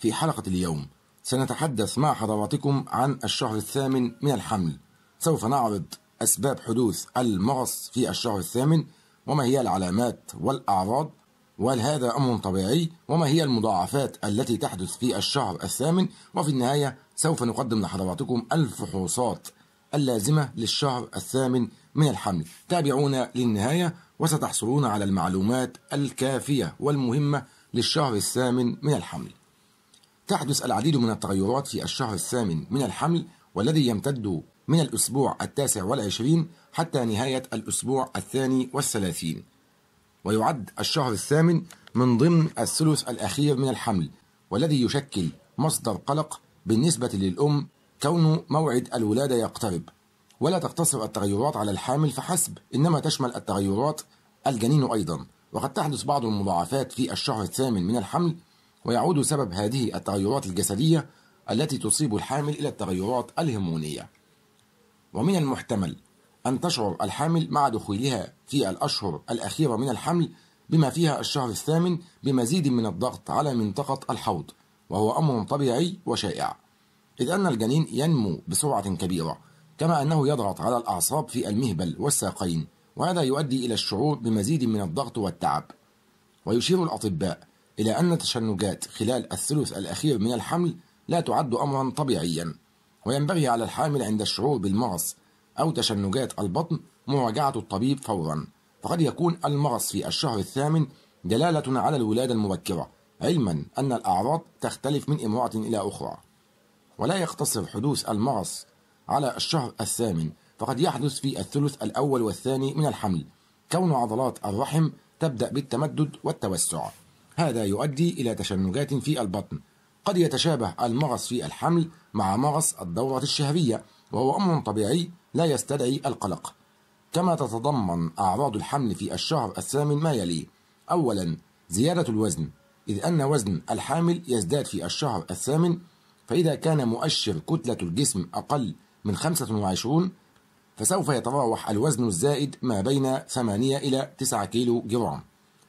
في حلقة اليوم سنتحدث مع حضراتكم عن الشهر الثامن من الحمل سوف نعرض أسباب حدوث المغص في الشهر الثامن وما هي العلامات والأعراض وهل هذا أمر طبيعي وما هي المضاعفات التي تحدث في الشهر الثامن وفي النهاية سوف نقدم لحضراتكم الفحوصات اللازمة للشهر الثامن من الحمل تابعونا للنهاية وستحصلون على المعلومات الكافية والمهمة للشهر الثامن من الحمل تحدث العديد من التغيرات في الشهر الثامن من الحمل والذي يمتد من الأسبوع التاسع والعشرين حتى نهاية الأسبوع الثاني والثلاثين ويعد الشهر الثامن من ضمن الثلث الأخير من الحمل والذي يشكل مصدر قلق بالنسبة للأم كون موعد الولادة يقترب ولا تقتصر التغيرات على الحامل فحسب إنما تشمل التغيرات الجنين أيضا وقد تحدث بعض المضاعفات في الشهر الثامن من الحمل ويعود سبب هذه التغيرات الجسدية التي تصيب الحامل إلى التغيرات الهرمونية ومن المحتمل أن تشعر الحامل مع دخولها في الأشهر الأخيرة من الحمل بما فيها الشهر الثامن بمزيد من الضغط على منطقة الحوض وهو أمر طبيعي وشائع إذ أن الجنين ينمو بسرعة كبيرة كما أنه يضغط على الأعصاب في المهبل والساقين وهذا يؤدي إلى الشعور بمزيد من الضغط والتعب ويشير الأطباء إلى أن التشنجات خلال الثلث الأخير من الحمل لا تعد أمرا طبيعيا وينبغي على الحامل عند الشعور بالمغص أو تشنجات البطن مراجعة الطبيب فورا فقد يكون المغص في الشهر الثامن دلالة على الولادة المبكرة علما أن الأعراض تختلف من امرأة إلى أخرى ولا يقتصر حدوث المغص على الشهر الثامن فقد يحدث في الثلث الأول والثاني من الحمل كون عضلات الرحم تبدأ بالتمدد والتوسع هذا يؤدي إلى تشنجات في البطن قد يتشابه المغص في الحمل مع مغص الدورة الشهرية وهو أمر طبيعي لا يستدعي القلق كما تتضمن أعراض الحمل في الشهر الثامن ما يلي أولا زيادة الوزن إذ أن وزن الحامل يزداد في الشهر الثامن فإذا كان مؤشر كتلة الجسم أقل من 25 فسوف يتراوح الوزن الزائد ما بين 8 إلى 9 كيلو جرام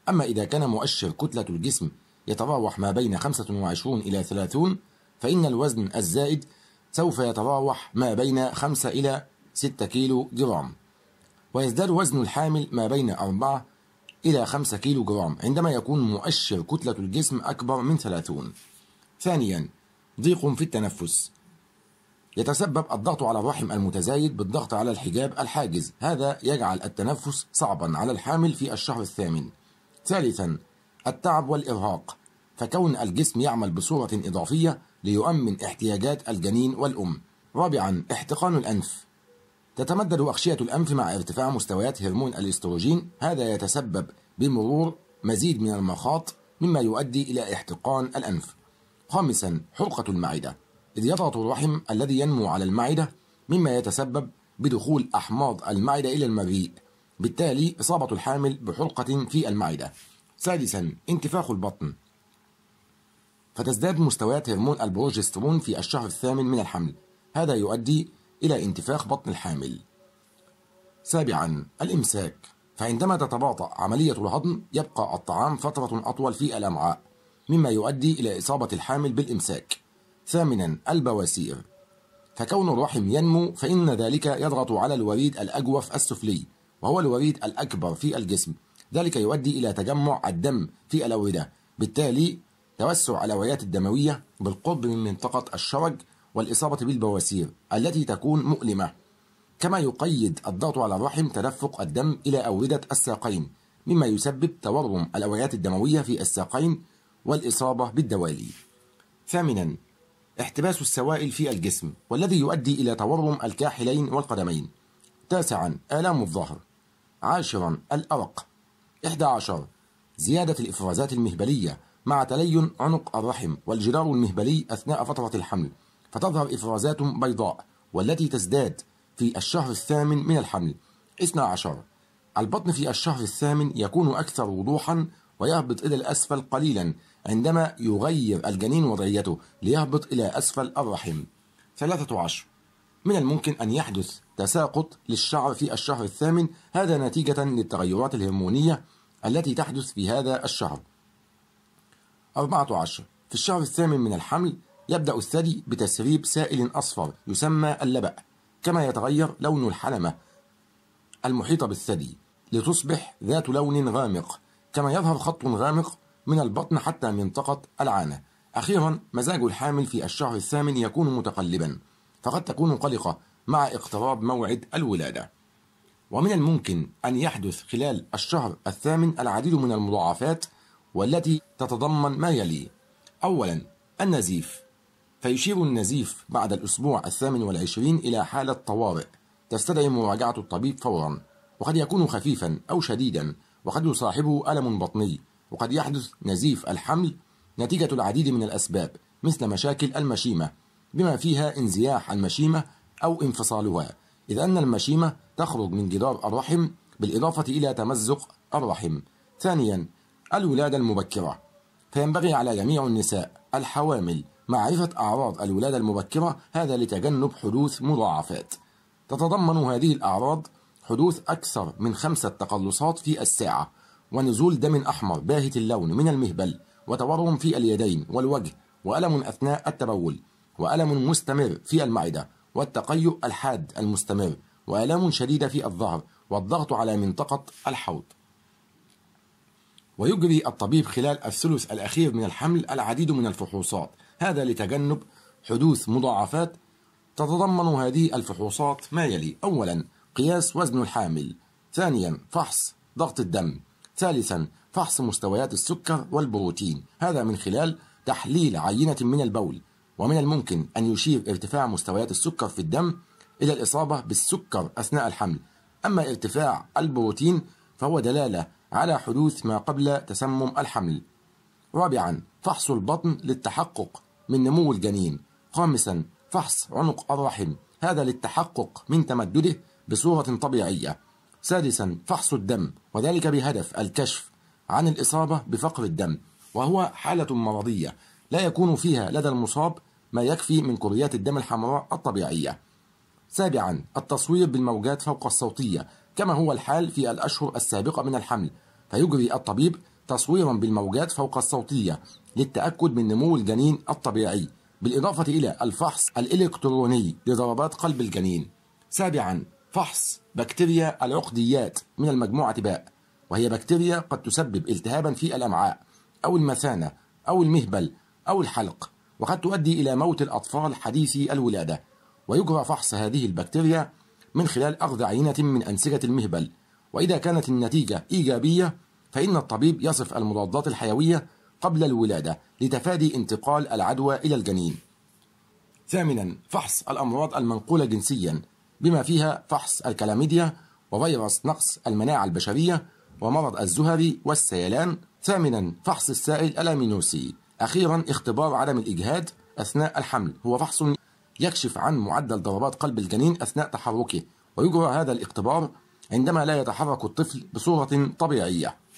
أما إذا كان مؤشر كتلة الجسم يتراوح ما بين 25 إلى 30 فإن الوزن الزائد سوف يتراوح ما بين 5 إلى 6 كيلو جرام ويزداد وزن الحامل ما بين 4 إلى 5 كيلو جرام عندما يكون مؤشر كتلة الجسم أكبر من 30 ثانيا ضيق في التنفس يتسبب الضغط على الرحم المتزايد بالضغط على الحجاب الحاجز هذا يجعل التنفس صعبا على الحامل في الشهر الثامن ثالثا التعب والإرهاق فكون الجسم يعمل بصورة إضافية ليؤمن احتياجات الجنين والأم رابعا احتقان الأنف تتمدد أغشية الأنف مع ارتفاع مستويات هرمون الاستروجين هذا يتسبب بمرور مزيد من المخاط مما يؤدي إلى احتقان الأنف خامسا حرقة المعدة إذ يضغط الرحم الذي ينمو على المعدة مما يتسبب بدخول أحماض المعدة إلى المريء بالتالي إصابة الحامل بحلقة في المعدة سادسا انتفاخ البطن فتزداد مستويات هرمون البروجسترون في الشهر الثامن من الحمل هذا يؤدي إلى انتفاخ بطن الحامل سابعا الإمساك فعندما تتباطأ عملية الهضم يبقى الطعام فترة أطول في الأمعاء مما يؤدي إلى إصابة الحامل بالإمساك ثامنا البواسير فكون الرحم ينمو فإن ذلك يضغط على الوريد الأجوف السفلي وهو الوريد الأكبر في الجسم ذلك يؤدي إلى تجمع الدم في الأوردة بالتالي توسع الأوعيات الدموية بالقرب من منطقة الشرج والإصابة بالبواسير التي تكون مؤلمة كما يقيد الضغط على الرحم تدفق الدم إلى أوردة الساقين مما يسبب تورم الأوعيات الدموية في الساقين والإصابة بالدوالي ثامنا احتباس السوائل في الجسم والذي يؤدي إلى تورم الكاحلين والقدمين تاسعا آلام الظهر عاشرا الأرق 11 زيادة الإفرازات المهبلية مع تلين عنق الرحم والجدار المهبلي أثناء فترة الحمل فتظهر إفرازات بيضاء والتي تزداد في الشهر الثامن من الحمل 12 البطن في الشهر الثامن يكون أكثر وضوحا ويهبط إلى الأسفل قليلا عندما يغير الجنين وضعيته ليهبط إلى أسفل الرحم 13 من الممكن أن يحدث تساقط للشعر في الشهر الثامن هذا نتيجة للتغيرات الهرمونية التي تحدث في هذا الشهر 14 في الشهر الثامن من الحمل يبدأ الثدي بتسريب سائل أصفر يسمى اللبأ كما يتغير لون الحلمة المحيطة بالثدي لتصبح ذات لون غامق كما يظهر خط غامق من البطن حتى منطقة العانة أخيرا مزاج الحامل في الشهر الثامن يكون متقلبا فقد تكون قلقة مع اقتراب موعد الولادة ومن الممكن أن يحدث خلال الشهر الثامن العديد من المضاعفات والتي تتضمن ما يلي أولا النزيف فيشير النزيف بعد الأسبوع الثامن والعشرين إلى حالة طوارئ تستدعي مراجعة الطبيب فورا وقد يكون خفيفا أو شديدا وقد يصاحبه ألم بطني وقد يحدث نزيف الحمل نتيجة العديد من الأسباب مثل مشاكل المشيمة بما فيها انزياح المشيمة أو انفصالها إذ أن المشيمة تخرج من جدار الرحم بالإضافة إلى تمزق الرحم ثانيا الولادة المبكرة فينبغي على جميع النساء الحوامل معرفة أعراض الولادة المبكرة هذا لتجنب حدوث مضاعفات تتضمن هذه الأعراض حدوث أكثر من خمسة تقلصات في الساعة ونزول دم أحمر باهت اللون من المهبل وتورم في اليدين والوجه وألم أثناء التبول وألم مستمر في المعدة والتقيؤ الحاد المستمر وآلام شديدة في الظهر والضغط على منطقة الحوض ويجري الطبيب خلال الثلث الأخير من الحمل العديد من الفحوصات هذا لتجنب حدوث مضاعفات تتضمن هذه الفحوصات ما يلي أولا قياس وزن الحامل ثانيا فحص ضغط الدم ثالثا فحص مستويات السكر والبروتين هذا من خلال تحليل عينة من البول ومن الممكن أن يشير ارتفاع مستويات السكر في الدم إلى الإصابة بالسكر أثناء الحمل أما ارتفاع البروتين فهو دلالة على حدوث ما قبل تسمم الحمل رابعا فحص البطن للتحقق من نمو الجنين خامسا فحص عنق الرحم هذا للتحقق من تمدده بصورة طبيعية سادسا فحص الدم وذلك بهدف الكشف عن الإصابة بفقر الدم وهو حالة مرضية لا يكون فيها لدى المصاب ما يكفي من كريات الدم الحمراء الطبيعية سابعا التصوير بالموجات فوق الصوتية كما هو الحال في الأشهر السابقة من الحمل فيجري الطبيب تصويرا بالموجات فوق الصوتية للتأكد من نمو الجنين الطبيعي بالإضافة إلى الفحص الإلكتروني لضربات قلب الجنين سابعا فحص بكتيريا العقديات من المجموعة باء وهي بكتيريا قد تسبب التهابا في الأمعاء أو المثانة أو المهبل أو الحلق وقد تؤدي إلى موت الأطفال حديثي الولادة ويجرى فحص هذه البكتيريا من خلال أخذ عينة من أنسجة المهبل وإذا كانت النتيجة إيجابية فإن الطبيب يصف المضادات الحيوية قبل الولادة لتفادي انتقال العدوى إلى الجنين ثامنا فحص الأمراض المنقولة جنسيا بما فيها فحص الكلاميديا وفيروس نقص المناعة البشرية ومرض الزهري والسيلان ثامنا فحص السائل الأمينوسي أخيرا اختبار عدم الإجهاد أثناء الحمل هو فحص يكشف عن معدل ضربات قلب الجنين أثناء تحركه ويجرى هذا الاختبار عندما لا يتحرك الطفل بصورة طبيعية